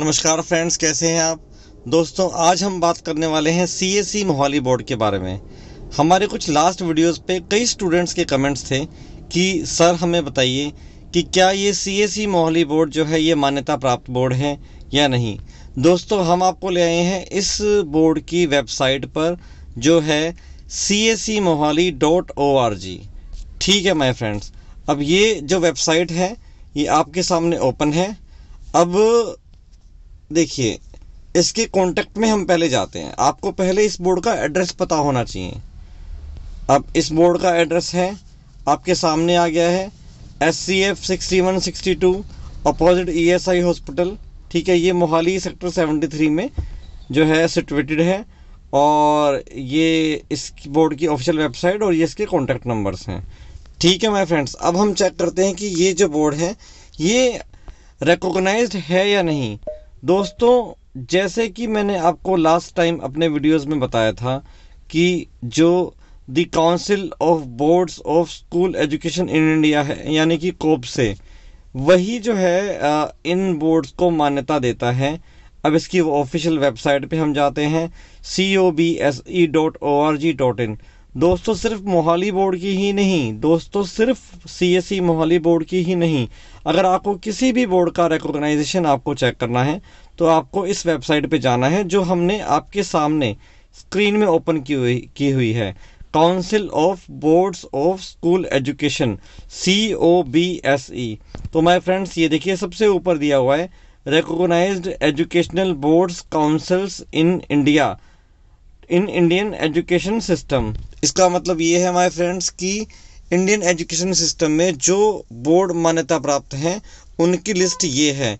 नमस्कार फ्रेंड्स कैसे हैं आप दोस्तों आज हम बात करने वाले हैं C S C Mohali board के बारे में हमारे कुछ लास्ट वीडियोस पे कई स्टूडेंट्स के कमेंट्स थे कि सर हमें बताइए कि क्या ये C S C Mohali board जो है ये मान्यता प्राप्त बोर्ड है या नहीं दोस्तों हम आपको ले आए हैं इस बोर्ड की वेबसाइट पर जो है C S C Mohali dot O R G ठीक है माई फ्रेंड्स अब ये जो वेबसाइट है ये आपके सामने ओपन है अब देखिए इसके कॉन्टेक्ट में हम पहले जाते हैं आपको पहले इस बोर्ड का एड्रेस पता होना चाहिए अब इस बोर्ड का एड्रेस है आपके सामने आ गया है S C F sixty one sixty two opposite E S I hospital ठीक है ये मोहाली सेक्टर सेवेंटी थ्री में जो है सिटुएटेड है और ये इस बोर्ड की ऑफिशियल वेबसाइट और ये इसके कॉन्टैक्ट नंबर्स हैं ठीक है माय फ्रेंड्स अब हम चेक करते हैं कि ये जो बोर्ड है ये रिकोगनाइज है या नहीं दोस्तों जैसे कि मैंने आपको लास्ट टाइम अपने वीडियोस में बताया था कि जो the council of boards of school education in India है यानी कि कोप से वही जो है इन बोर्ड्स को मान्यता देता है अब इसकी ऑफिशियल वेबसाइट पे हम जाते हैं C O B S E dot O R G dot in दोस्तों सिर्फ मोहाली बोर्ड की ही नहीं दोस्तों सिर्फ सीएससी e मोहाली बोर्ड की ही नहीं अगर आपको किसी भी बोर्ड का रिकॉग्नाइजेशन आपको चेक करना है तो आपको इस वेबसाइट पे जाना है जो हमने आपके सामने स्क्रीन में ओपन की हुई की हुई है council of boards of school education C O B S E तो माई फ्रेंड्स ये देखिए सबसे ऊपर दिया हुआ है recognise educational boards councils in India in Indian education system इसका मतलब ये है माई फ्रेंड्स कि इंडियन एजुकेशन सिस्टम में जो बोर्ड मान्यता प्राप्त हैं उनकी लिस्ट ये है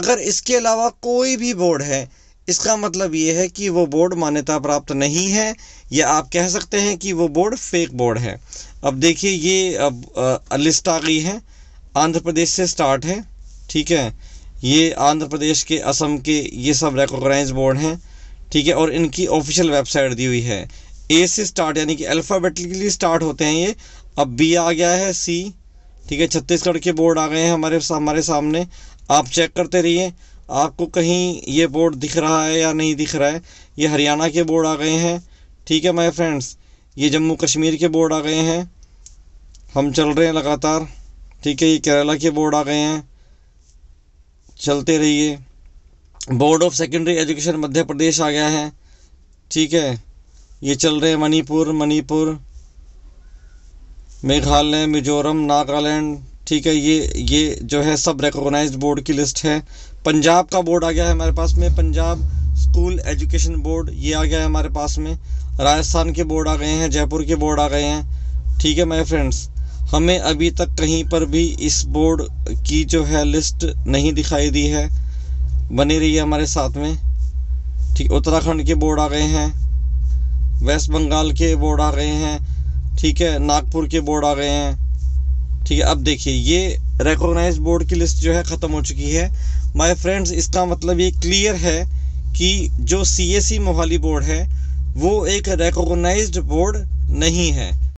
अगर इसके अलावा कोई भी बोर्ड है इसका मतलब ये है कि वो बोर्ड मान्यता प्राप्त नहीं है या आप कह सकते हैं कि वो बोर्ड फेक बोर्ड है अब देखिए ये अब लिस्ट आ गई है आंध्र प्रदेश से स्टार्ट है ठीक है ये आंध्र प्रदेश के असम के ये सब रेकोगनाइज बोर्ड हैं ठीक है और इनकी ऑफिशियल वेबसाइट दी हुई है ए से स्टार्ट यानी कि अल्फ़ाबेटिकली स्टार्ट होते हैं ये अब बी आ गया है सी ठीक है छत्तीसगढ़ के बोर्ड आ गए हैं हमारे हमारे सामने आप चेक करते रहिए आपको कहीं ये बोर्ड दिख रहा है या नहीं दिख रहा है ये हरियाणा के बोर्ड आ गए हैं ठीक है माई फ्रेंड्स ये जम्मू कश्मीर के बोर्ड आ गए हैं हम चल रहे हैं लगातार ठीक है ये केरला के बोर्ड आ गए हैं चलते रहिए board of secondary education Madhya Pradesh आ गया है ठीक है ये चल रहे हैं मणिपुर मणिपुर मेघालय मिजोरम नागालैंड ठीक है ये ये जो है सब रिकॉग्नाइज्ड बोर्ड की लिस्ट है पंजाब का बोर्ड आ गया है हमारे पास में पंजाब स्कूल एजुकेशन बोर्ड ये आ गया है हमारे पास में राजस्थान के बोर्ड आ गए हैं जयपुर के बोर्ड आ गए हैं ठीक है माय फ्रेंड्स हमें अभी तक कहीं पर भी इस बोर्ड की जो है लिस्ट नहीं दिखाई दी है बने है हमारे साथ में ठीक उत्तराखंड के बोर्ड आ गए हैं वेस्ट बंगाल के बोर्ड आ गए हैं ठीक है नागपुर के बोर्ड आ गए हैं ठीक है अब देखिए ये रिकोगनाइज बोर्ड की लिस्ट जो है ख़त्म हो चुकी है माय फ्रेंड्स इसका मतलब ये क्लियर है कि जो सी मोहाली बोर्ड है वो एक रिकोगनाइज बोर्ड नहीं है